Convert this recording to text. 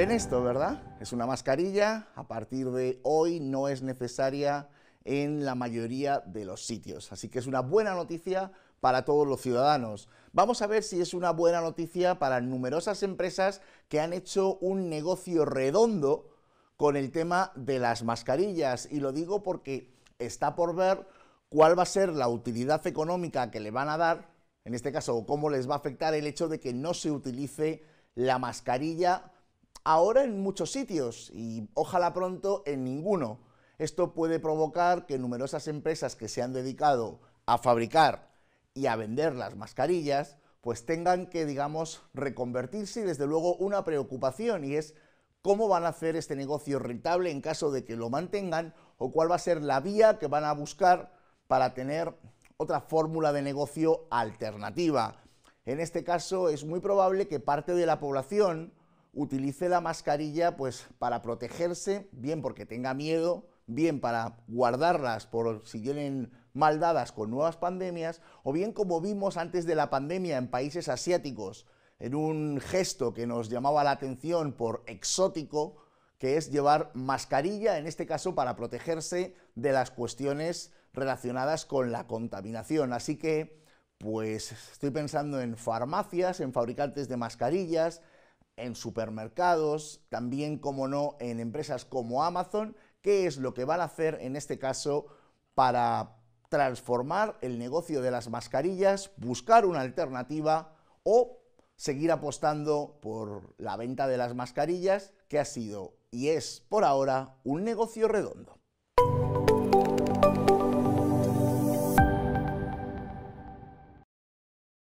ven esto, ¿verdad? Es una mascarilla, a partir de hoy no es necesaria en la mayoría de los sitios, así que es una buena noticia para todos los ciudadanos. Vamos a ver si es una buena noticia para numerosas empresas que han hecho un negocio redondo con el tema de las mascarillas, y lo digo porque está por ver cuál va a ser la utilidad económica que le van a dar, en este caso, o cómo les va a afectar el hecho de que no se utilice la mascarilla ahora en muchos sitios y ojalá pronto en ninguno. Esto puede provocar que numerosas empresas que se han dedicado a fabricar y a vender las mascarillas, pues tengan que, digamos, reconvertirse y desde luego una preocupación y es cómo van a hacer este negocio rentable en caso de que lo mantengan o cuál va a ser la vía que van a buscar para tener otra fórmula de negocio alternativa. En este caso es muy probable que parte de la población utilice la mascarilla pues para protegerse, bien porque tenga miedo, bien para guardarlas por si vienen dadas con nuevas pandemias, o bien como vimos antes de la pandemia en países asiáticos, en un gesto que nos llamaba la atención por exótico, que es llevar mascarilla, en este caso para protegerse de las cuestiones relacionadas con la contaminación. Así que, pues estoy pensando en farmacias, en fabricantes de mascarillas, en supermercados, también, como no, en empresas como Amazon, qué es lo que van a hacer en este caso para transformar el negocio de las mascarillas, buscar una alternativa o seguir apostando por la venta de las mascarillas, que ha sido y es por ahora un negocio redondo.